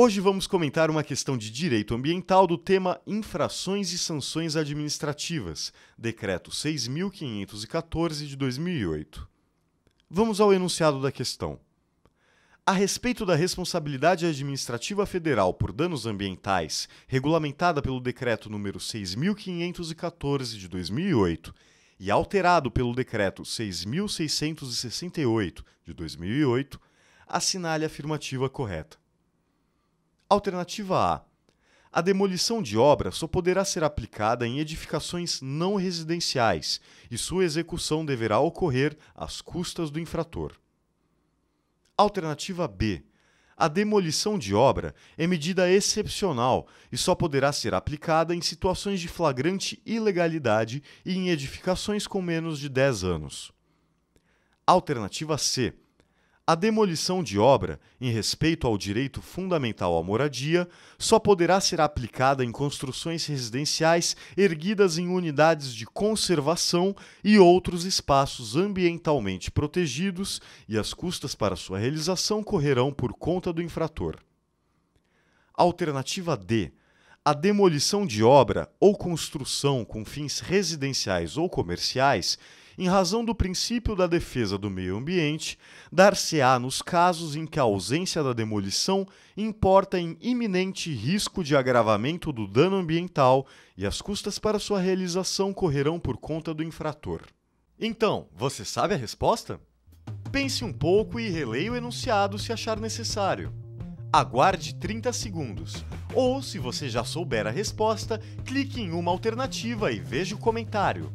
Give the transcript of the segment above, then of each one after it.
Hoje vamos comentar uma questão de direito ambiental do tema Infrações e Sanções Administrativas, Decreto 6.514 de 2008. Vamos ao enunciado da questão. A respeito da responsabilidade administrativa federal por danos ambientais, regulamentada pelo Decreto nº 6.514 de 2008 e alterado pelo Decreto 6.668 de 2008, assinale a afirmativa correta. Alternativa A: a demolição de obra só poderá ser aplicada em edificações não residenciais e sua execução deverá ocorrer às custas do infrator. Alternativa B: a demolição de obra é medida excepcional e só poderá ser aplicada em situações de flagrante ilegalidade e em edificações com menos de 10 anos. Alternativa C: a demolição de obra, em respeito ao direito fundamental à moradia, só poderá ser aplicada em construções residenciais erguidas em unidades de conservação e outros espaços ambientalmente protegidos, e as custas para sua realização correrão por conta do infrator. Alternativa D. A demolição de obra ou construção com fins residenciais ou comerciais em razão do princípio da defesa do meio ambiente, dar-se-á nos casos em que a ausência da demolição importa em iminente risco de agravamento do dano ambiental e as custas para sua realização correrão por conta do infrator. Então, você sabe a resposta? Pense um pouco e releia o enunciado se achar necessário. Aguarde 30 segundos. Ou, se você já souber a resposta, clique em uma alternativa e veja o comentário.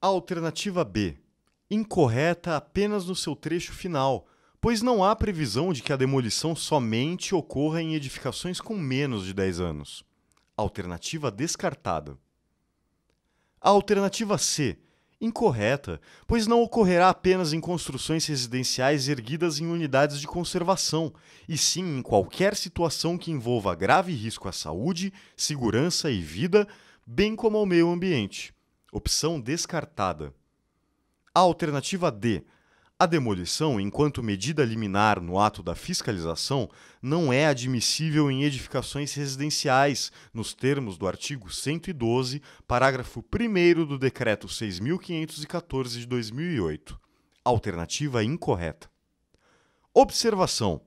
A alternativa B. Incorreta apenas no seu trecho final, pois não há previsão de que a demolição somente ocorra em edificações com menos de 10 anos. Alternativa descartada. A alternativa C. Incorreta, pois não ocorrerá apenas em construções residenciais erguidas em unidades de conservação, e sim em qualquer situação que envolva grave risco à saúde, segurança e vida, bem como ao meio ambiente. Opção descartada. A alternativa D. A demolição, enquanto medida liminar no ato da fiscalização, não é admissível em edificações residenciais, nos termos do artigo 112, parágrafo 1 do Decreto 6.514 de 2008. Alternativa incorreta. Observação.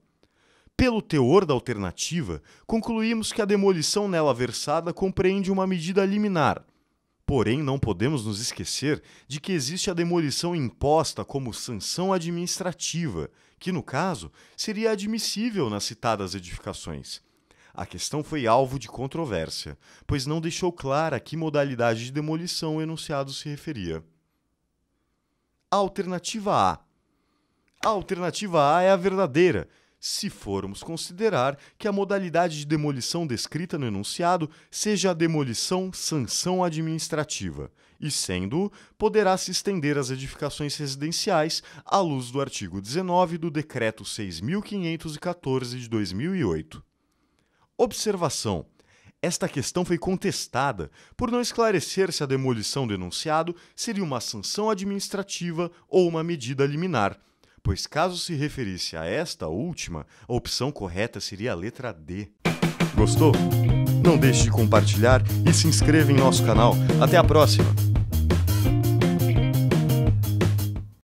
Pelo teor da alternativa, concluímos que a demolição nela versada compreende uma medida liminar, Porém, não podemos nos esquecer de que existe a demolição imposta como sanção administrativa, que, no caso, seria admissível nas citadas edificações. A questão foi alvo de controvérsia, pois não deixou clara a que modalidade de demolição o enunciado se referia. alternativa A. A alternativa A é a verdadeira, se formos considerar que a modalidade de demolição descrita no enunciado seja a demolição sanção administrativa, e sendo, poderá se estender às edificações residenciais à luz do artigo 19 do decreto 6514 de 2008. Observação: esta questão foi contestada por não esclarecer se a demolição do enunciado seria uma sanção administrativa ou uma medida liminar pois caso se referisse a esta última, a opção correta seria a letra D. Gostou? Não deixe de compartilhar e se inscreva em nosso canal. Até a próxima!